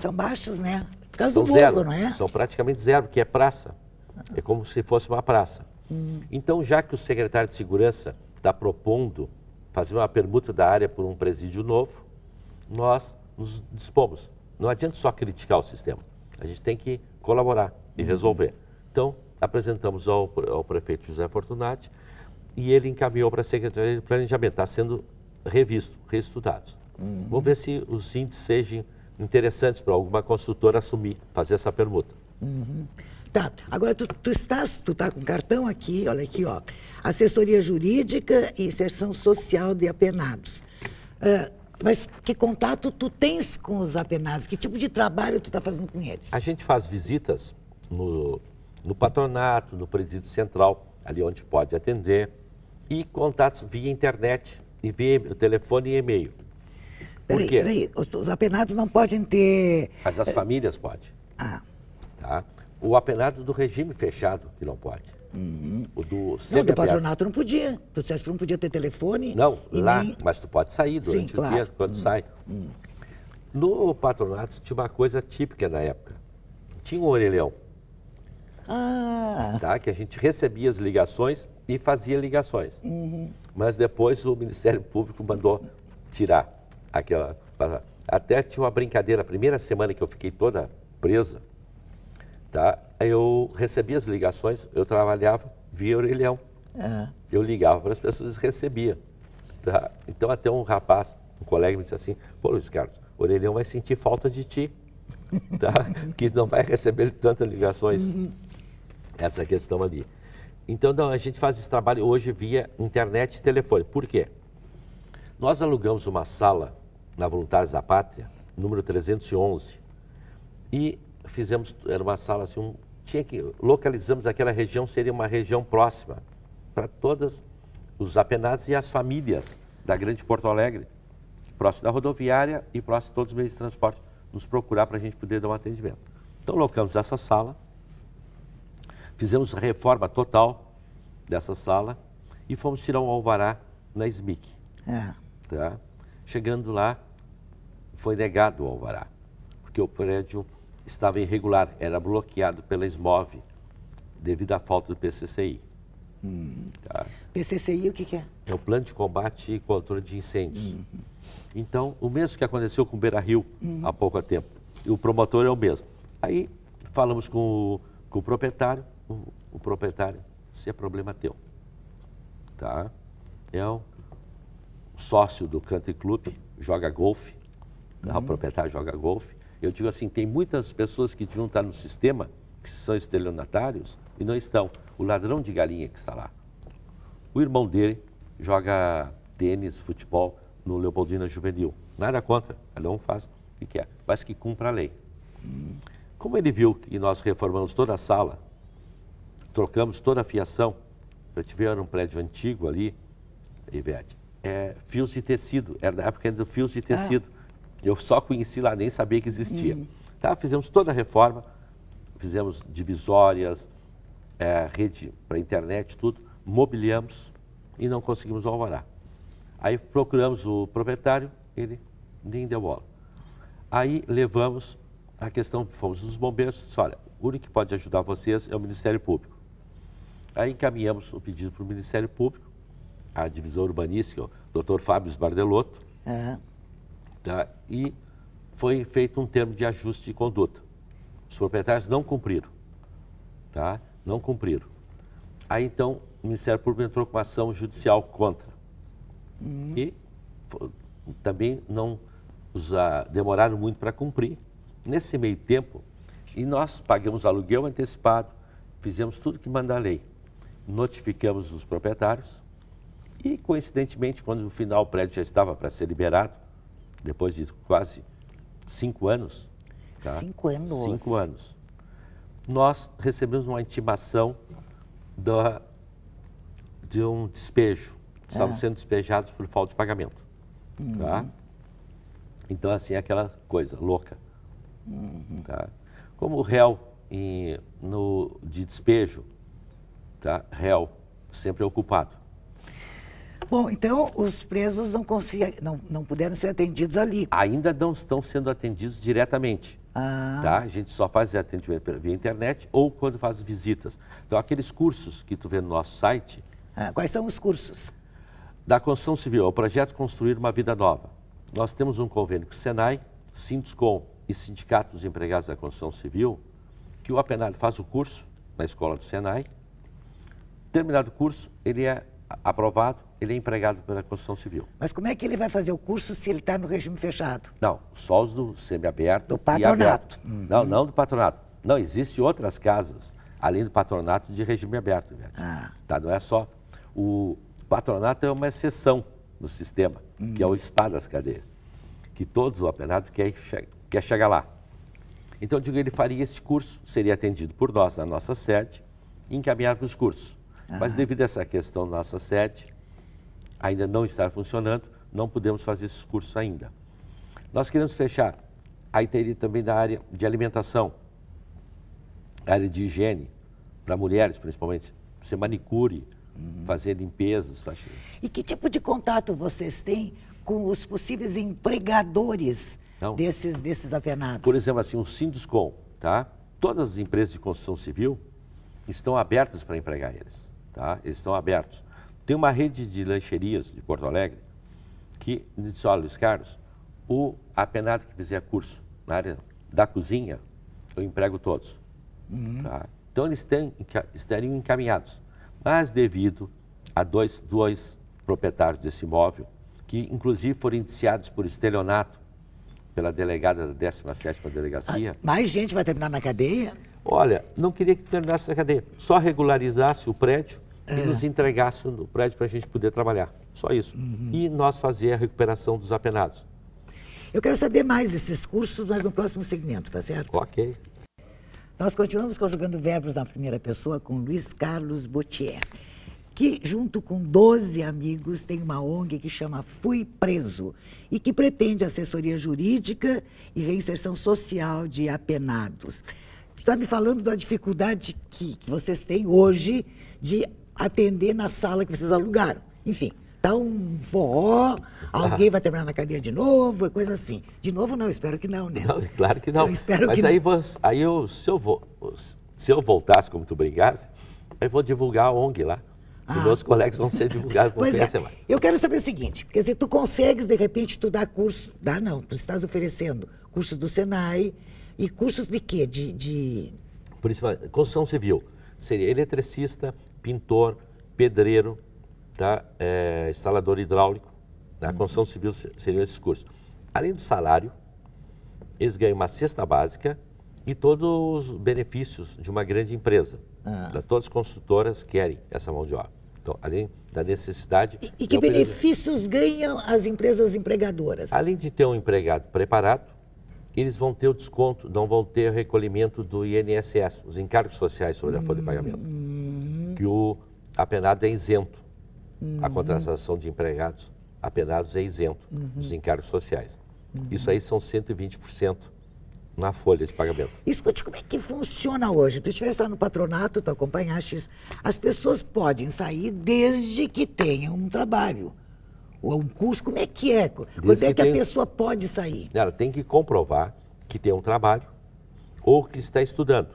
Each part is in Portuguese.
São baixos, né? Por causa São do zero. não é? São praticamente zero, porque é praça. É como se fosse uma praça. Hum. Então, já que o secretário de Segurança está propondo fazer uma permuta da área por um presídio novo, nós nos dispomos. Não adianta só criticar o sistema. A gente tem que colaborar e uhum. resolver. Então, apresentamos ao, ao prefeito José Fortunati e ele encaminhou para a Secretaria de Planejamento. Está sendo revisto, reestudado. Uhum. Vamos ver se os índices sejam interessantes para alguma consultora assumir, fazer essa permuta. Uhum. Tá, agora tu, tu estás, tu tá com cartão aqui, olha aqui, ó, assessoria jurídica e inserção social de apenados. Uh, mas que contato tu tens com os apenados? Que tipo de trabalho tu está fazendo com eles? A gente faz visitas no, no patronato, no presídio central, ali onde pode atender, e contatos via internet, e via telefone e e-mail. Peraí, peraí, os, os apenados não podem ter... Mas as eh, famílias podem. Ah. Tá? O apenado do regime fechado, que não pode. Uhum. O do Não, do patronato não podia. Tu disseste que não podia ter telefone. Não, lá, nem... mas tu pode sair durante Sim, o claro. dia, quando uhum. sai. Uhum. No patronato tinha uma coisa típica na época. Tinha um orelhão. Ah. Tá? Que a gente recebia as ligações e fazia ligações. Uhum. Mas depois o Ministério Público mandou tirar aquela. Até tinha uma brincadeira, a primeira semana que eu fiquei toda presa, tá? eu recebia as ligações, eu trabalhava via orelhão. Uhum. Eu ligava para as pessoas e recebia. Tá? Então até um rapaz, um colega me disse assim, pô Luiz Carlos, o orelhão vai sentir falta de ti, tá? que não vai receber tantas ligações. Uhum. Essa questão ali. Então não, a gente faz esse trabalho hoje via internet e telefone. Por quê? Nós alugamos uma sala na Voluntários da Pátria, número 311. E fizemos, era uma sala assim, um, tinha que, localizamos aquela região, seria uma região próxima para todos os apenados e as famílias da Grande Porto Alegre, próximo da rodoviária e próximo de todos os meios de transporte, nos procurar para a gente poder dar um atendimento. Então, locamos essa sala, fizemos reforma total dessa sala e fomos tirar um alvará na SMIC. É. Tá? Chegando lá, foi negado o alvará, porque o prédio estava irregular, era bloqueado pela SMOV, devido à falta do PCCI. Hum. Tá? PCCI o que, que, é? É o Plano de Combate e Controle de Incêndios. Uhum. Então, o mesmo que aconteceu com o Beira Rio uhum. há pouco tempo. E o promotor é o mesmo. Aí falamos com o, com o proprietário, o, o, proprietário, se é problema teu. Tá? É o sócio do country club, joga golfe, uhum. o proprietário joga golfe. Eu digo assim, tem muitas pessoas que deviam estar no sistema, que são estelionatários, e não estão. O ladrão de galinha que está lá. O irmão dele joga tênis, futebol no Leopoldina Juvenil. Nada contra, cada um faz o que quer, mas que cumpra a lei. Hum. Como ele viu que nós reformamos toda a sala, trocamos toda a fiação, para tiver um prédio antigo ali, Ivete, é, fios de tecido, era da época do fios de ah. tecido. Ah. Eu só conheci lá, nem sabia que existia. Uhum. Tá, fizemos toda a reforma, fizemos divisórias, é, rede para internet, tudo, mobiliamos e não conseguimos alvará. Aí procuramos o proprietário, ele nem deu bola. Aí levamos a questão, fomos nos bombeiros, disse, olha, o único que pode ajudar vocês é o Ministério Público. Aí encaminhamos o pedido para o Ministério Público, a divisão urbanística, o doutor Fábio Bardelotto, uhum. tá? e foi feito um termo de ajuste de conduta. Os proprietários não cumpriram, tá? não cumpriram. Aí então o Ministério Público entrou com uma ação judicial contra. Uhum. E também não os, ah, demoraram muito para cumprir. Nesse meio tempo, e nós pagamos aluguel antecipado, fizemos tudo que manda a lei. Notificamos os proprietários, e, coincidentemente, quando no final o prédio já estava para ser liberado, depois de quase cinco anos. Tá? Cinco anos. Cinco anos. Nós recebemos uma intimação da, de um despejo. Estavam ah. sendo despejados por falta de pagamento. Tá? Uhum. Tá? Então, assim, é aquela coisa louca. Uhum. Tá? Como o réu em, no, de despejo, tá? réu sempre é ocupado. Bom, então os presos não, consiga, não, não puderam ser atendidos ali. Ainda não estão sendo atendidos diretamente. Ah. Tá? A gente só faz atendimento via internet ou quando faz visitas. Então, aqueles cursos que tu vê no nosso site. Ah, quais são os cursos? Da Construção Civil, é o projeto Construir uma Vida Nova. Nós temos um convênio com o Senai, Sinduscom e Sindicato dos Empregados da Construção Civil, que o apenado faz o curso na escola do Senai. Terminado o curso, ele é aprovado ele é empregado pela construção civil. Mas como é que ele vai fazer o curso se ele está no regime fechado? Não, só os do semiaberto. Do patronato. Uhum. Não, não do patronato. Não, existe outras casas, além do patronato, de regime aberto. Ah. Tá, não é só. O patronato é uma exceção no sistema, uhum. que é o uhum. spa das cadeias. Que todos o apenados quer, quer chegar lá. Então, eu digo, ele faria esse curso, seria atendido por nós na nossa sede, e encaminhado para os cursos. Uhum. Mas ah. devido a essa questão da nossa sede, ainda não está funcionando, não podemos fazer esses cursos ainda. Nós queremos fechar a ITI também da área de alimentação, área de higiene, para mulheres principalmente, ser manicure, uhum. fazer limpezas, faxina. E que tipo de contato vocês têm com os possíveis empregadores desses, desses apenados? Por exemplo, assim, o Sinduscom, tá? Todas as empresas de construção civil estão abertas para empregar eles, tá? Eles estão abertos. Tem uma rede de lancherias de Porto Alegre que disse, olha, Luiz Carlos, o apenado que fizer curso na área da cozinha, eu emprego todos. Uhum. Tá? Então, eles têm, estariam encaminhados. Mas devido a dois, dois proprietários desse imóvel, que inclusive foram indiciados por estelionato pela delegada da 17ª Delegacia. Ah, mais gente vai terminar na cadeia? Olha, não queria que terminasse na cadeia. Só regularizasse o prédio é. nos entregasse o prédio para a gente poder trabalhar. Só isso. Uhum. E nós fazer a recuperação dos apenados. Eu quero saber mais desses cursos, mas no próximo segmento, tá certo? Ok. Nós continuamos conjugando verbos na primeira pessoa com Luiz Carlos Botier, que, junto com 12 amigos, tem uma ONG que chama Fui Preso e que pretende assessoria jurídica e reinserção social de apenados. Está me falando da dificuldade que, que vocês têm hoje de atender na sala que vocês alugaram. Enfim, tá um forró, alguém ah. vai terminar na cadeia de novo, é coisa assim. De novo não, espero que não, né? Não, claro que não. Eu espero Mas que aí, não. Você, aí eu, se, eu vou, se eu voltasse como tu brigasse, eu vou divulgar a ONG lá. Ah. Os meus colegas vão ser divulgados por é. semana. Eu quero saber o seguinte, quer dizer, tu consegues, de repente, tu dar curso, dá não, tu estás oferecendo cursos do Senai e cursos de quê? De... de... Por isso, construção civil. Seria eletricista, pintor, pedreiro, tá? É, instalador hidráulico. Na uhum. construção civil seriam esses cursos. Além do salário, eles ganham uma cesta básica e todos os benefícios de uma grande empresa. Ah. Né? Todas as construtoras querem essa mão de obra. Então, além da necessidade... E, e que benefícios ganham as empresas empregadoras? Além de ter um empregado preparado, eles vão ter o desconto, não vão ter recolhimento do INSS, os encargos sociais sobre a folha hum. de pagamento. Hum que o apenado é isento. Uhum. A contratação de empregados apenados é isento uhum. dos encargos sociais. Uhum. Isso aí são 120% na folha de pagamento. Escute, como é que funciona hoje? Tu estivesse lá no patronato, tu acompanhaste As pessoas podem sair desde que tenham um trabalho. Ou um curso, como é que é? Quando é desde é que, que tem... a pessoa pode sair? Ela tem que comprovar que tem um trabalho ou que está estudando.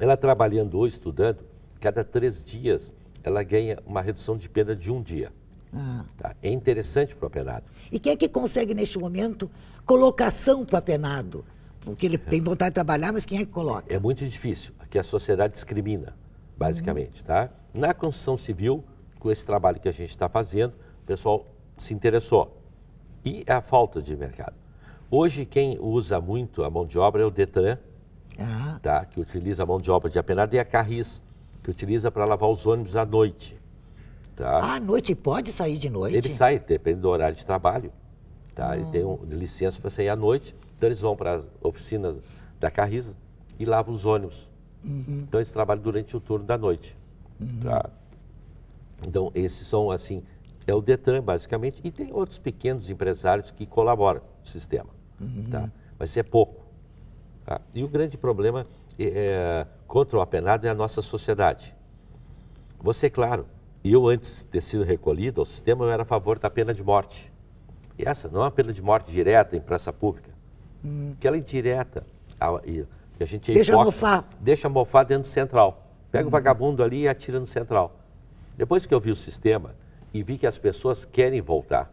Ela trabalhando ou estudando, cada três dias ela ganha uma redução de pena de um dia. Ah. Tá? É interessante para o apenado. E quem é que consegue, neste momento, colocação para o apenado? Porque ele tem vontade de trabalhar, mas quem é que coloca? É muito difícil, porque a sociedade discrimina, basicamente. Uhum. Tá? Na construção civil, com esse trabalho que a gente está fazendo, o pessoal se interessou. E é a falta de mercado. Hoje, quem usa muito a mão de obra é o Detran, uhum. tá? que utiliza a mão de obra de apenado, e a Carris, que utiliza para lavar os ônibus à noite. Tá? À noite? Pode sair de noite? Ele sai, depende do horário de trabalho. Tá? Hum. Ele tem um, ah. licença para sair à noite, então eles vão para as oficinas da Carriza e lavam os ônibus. Uhum. Então eles trabalham durante o turno da noite. Uhum. Tá? Então esses são assim, é o Detran basicamente, e tem outros pequenos empresários que colaboram no sistema. Uhum. Tá? Mas é pouco. Tá? E o grande problema é, é contra o apenado é a nossa sociedade. Você, claro, e eu antes de ter sido recolhido ao sistema, eu era a favor da pena de morte. E essa não é uma pena de morte direta em praça pública, hum. que é indireta. A, a gente é deixa hipócrita, mofar. Deixa mofar dentro do central. Pega hum. o vagabundo ali e atira no central. Depois que eu vi o sistema e vi que as pessoas querem voltar,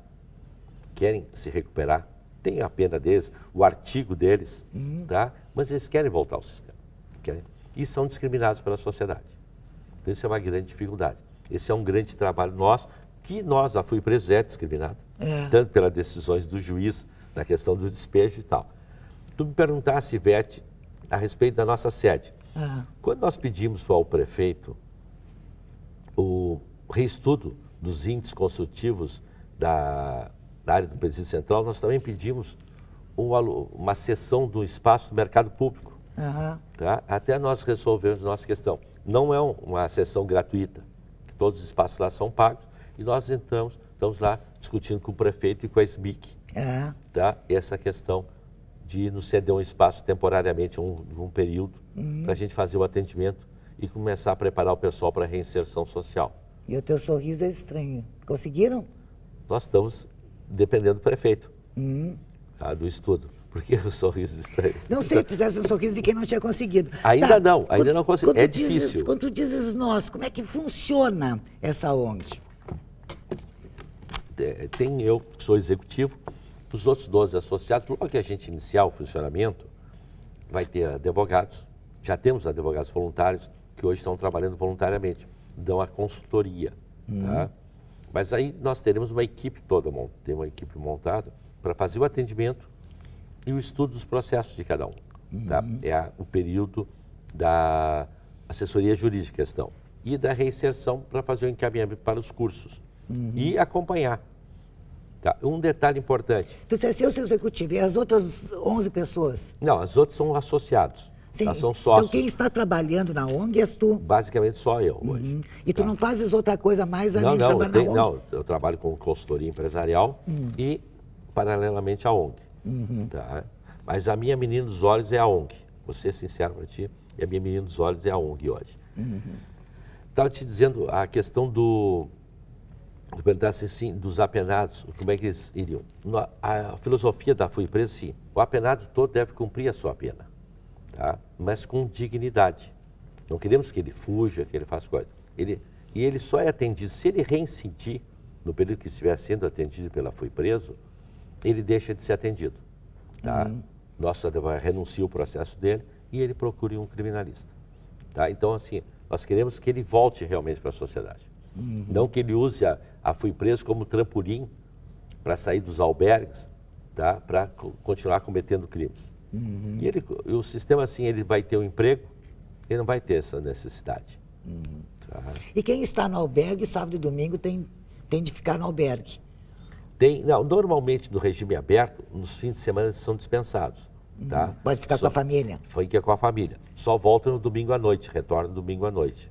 querem se recuperar, tem a pena deles, o artigo deles, hum. tá? mas eles querem voltar ao sistema. Querem e são discriminados pela sociedade. Então, isso é uma grande dificuldade. Esse é um grande trabalho nosso, que nós, a preso é discriminado, é. tanto pelas decisões do juiz na questão do despejo e tal. Tu me perguntasse, Ivete, a respeito da nossa sede. É. Quando nós pedimos ao prefeito o reestudo dos índices construtivos da, da área do presídio central, nós também pedimos uma, uma do espaço do mercado público. Uhum. Tá? Até nós resolvermos nossa questão. Não é uma sessão gratuita, todos os espaços lá são pagos e nós entramos, estamos lá discutindo com o prefeito e com a SBIC. Uhum. Tá? Essa questão de nos ceder um espaço temporariamente, um, um período, uhum. para a gente fazer o atendimento e começar a preparar o pessoal para a reinserção social. E o teu sorriso é estranho. Conseguiram? Nós estamos dependendo do prefeito, uhum. tá, do estudo. Por que o sorriso estranho? Não sei, fizesse um sorriso de quem não tinha conseguido. Ainda tá. não, ainda quando, não consegui. É difícil. Dizes, quando tu dizes nós, como é que funciona essa ONG? É, tem eu, que sou executivo, os outros 12 associados, logo que a gente iniciar o funcionamento, vai ter advogados, já temos advogados voluntários que hoje estão trabalhando voluntariamente, dão a consultoria. Hum. Tá? Uhum. Mas aí nós teremos uma equipe toda, tem uma equipe montada para fazer o atendimento e o estudo dos processos de cada um. Uhum. Tá? É a, o período da assessoria jurídica questão e da reinserção para fazer o encaminhamento para os cursos uhum. e acompanhar. Tá? Um detalhe importante. Tu disseste eu sou executivo e as outras 11 pessoas? Não, as outras são associados. Sim. Tá? São então, sócios. Então quem está trabalhando na ONG és tu? Basicamente só eu uhum. hoje. E tu tá? não fazes outra coisa mais além não, de trabalhar tem, ONG? Não, eu trabalho com consultoria empresarial hum. e paralelamente à ONG. Uhum. Tá? Mas a minha menina dos olhos é a ONG. Vou ser sincero para ti, e a minha menina dos olhos é a ONG hoje. Estava uhum. te dizendo a questão do. Tu perguntasse assim, dos apenados, como é que eles iriam. A filosofia da FUI Presa, é sim, o apenado todo deve cumprir a sua pena, tá? mas com dignidade. Não queremos que ele fuja, que ele faça coisa. Ele, e ele só é atendido, se ele reincidir no período que estiver sendo atendido pela FUI Preso, ele deixa de ser atendido. Tá? Uhum. Nosso advogado renuncia o processo dele e ele procura um criminalista. Tá? Então, assim, nós queremos que ele volte realmente para a sociedade. Uhum. Não que ele use a, a fui preso como trampolim para sair dos albergues, tá? para co continuar cometendo crimes. Uhum. E, ele, e o sistema, assim, ele vai ter um emprego, ele não vai ter essa necessidade. Uhum. Tá? E quem está no albergue, sábado e domingo, tem, tem de ficar no albergue. Tem, não, normalmente do regime aberto, nos fins de semana eles são dispensados. Uhum. Tá? Pode ficar Só, com a família. Fica com a família. Só volta no domingo à noite, retorna no domingo à noite.